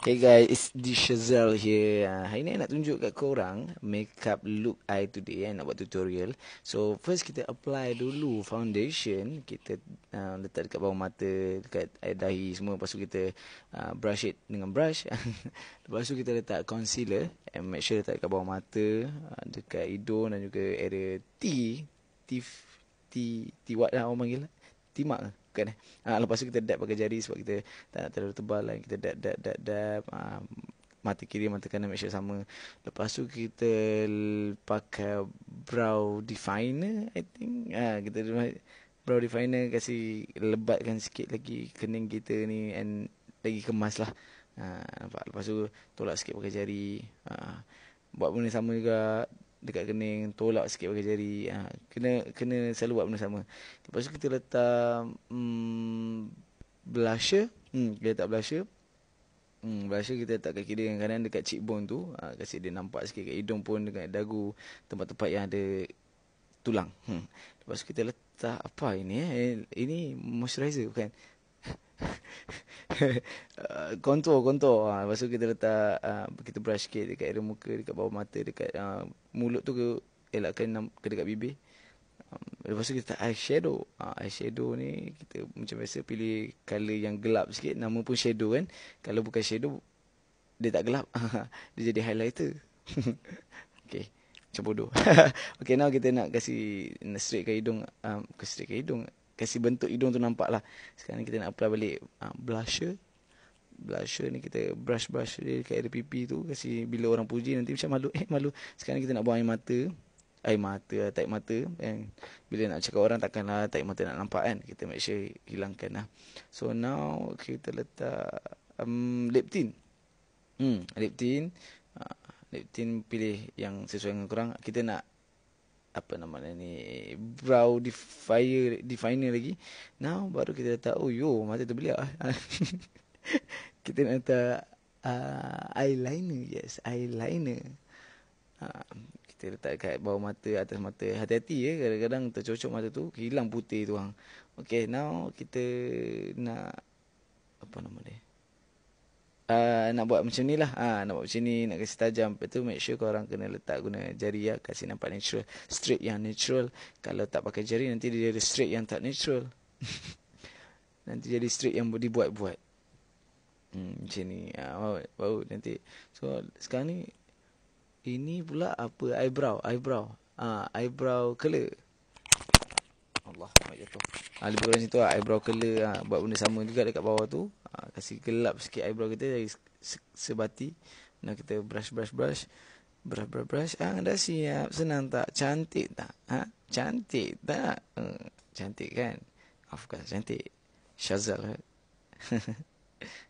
Hey guys, it's the Shazelle here. Uh, hari ni nak tunjuk kat korang makeup look I today. Eh, nak buat tutorial. So, first kita apply dulu foundation. Kita uh, letak dekat bawah mata, dekat air dahi semua. Lepas tu kita uh, brush it dengan brush. Lepas tu kita letak concealer. And make sure letak dekat bawah mata, uh, dekat hidung dan juga area T. T, T, T what lah orang panggil lah timak kan eh ha, lepas tu kita dab pakai jari sebab kita tak nak terlalu tebal lah kita dab dab dab dab ha, mata kiri mata kanan make sure sama lepas tu kita pakai brow definer i think ha, kita brow definer kasi lebatkan sikit lagi kening kita ni and lagi kemas lah ha, nampak lepas tu tolak sikit pakai jari ha, buat benda sama juga dekat kening tolak sikit pakai jari ha, kena kena selalu buat benda sama lepas tu kita letak mm, blusher hmm, kita tak blusher hmm, blusher kita letak kaki dia dengan kanan dekat cheekbone tu ha, kasi dia nampak sikit kat hidung pun dekat dagu tempat-tempat yang ada tulang hmm. lepas tu kita letak apa ini eh? eh ini moisturizer bukan contour contour ha, ah, lepas tu kita letak uh, kita brush sikit dekat area muka dekat bawah mata dekat uh, mulut tu ke elakkan ke dekat bibir um, lepas tu kita letak shadow, ha, shadow ni kita macam biasa pilih color yang gelap sikit nama pun shadow kan kalau bukan shadow dia tak gelap dia jadi highlighter okey macam bodoh okey now kita nak kasi straight ke hidung um, ke straight ke hidung kasi bentuk hidung tu nampak lah sekarang kita nak apply balik uh, blusher blusher ni kita brush brush dia dekat area pipi tu kasi bila orang puji nanti macam malu eh malu sekarang kita nak buang air mata air mata tak mata kan bila nak cakap orang takkanlah tak mata nak nampak kan kita make sure hilangkan lah so now kita letak um, leptin hmm lip leptin uh, leptin pilih yang sesuai dengan kurang kita nak apa nama ni brow defier definer lagi now baru kita letak oh yo mata terbelah kita nak hantar uh, eyeliner yes eyeliner uh, kita letak kat bawah mata atas mata hati-hati ya kadang-kadang tercocok mata tu hilang putih tu hang okey now kita nak apa nama dia Uh, nak buat macam ni lah uh, Nak buat macam ni Nak kasi tajam Lepas tu make sure korang kena letak guna jari ya. Kasi nampak natural Straight yang natural Kalau tak pakai jari Nanti dia jadi straight yang tak natural Nanti jadi straight yang dibuat-buat macam ni uh, ah, bau nanti so sekarang ni ini pula apa eyebrow eyebrow ah eyebrow color Allah mai jatuh ah, lebih kurang situ uh, lah, eyebrow color uh, ah, buat benda sama juga dekat bawah tu uh, kasih gelap sikit eyebrow kita dari se- sebati nak kita brush brush brush brush brush brush ah dah siap senang tak cantik tak ha cantik tak uh, cantik kan of course cantik Shazal, eh?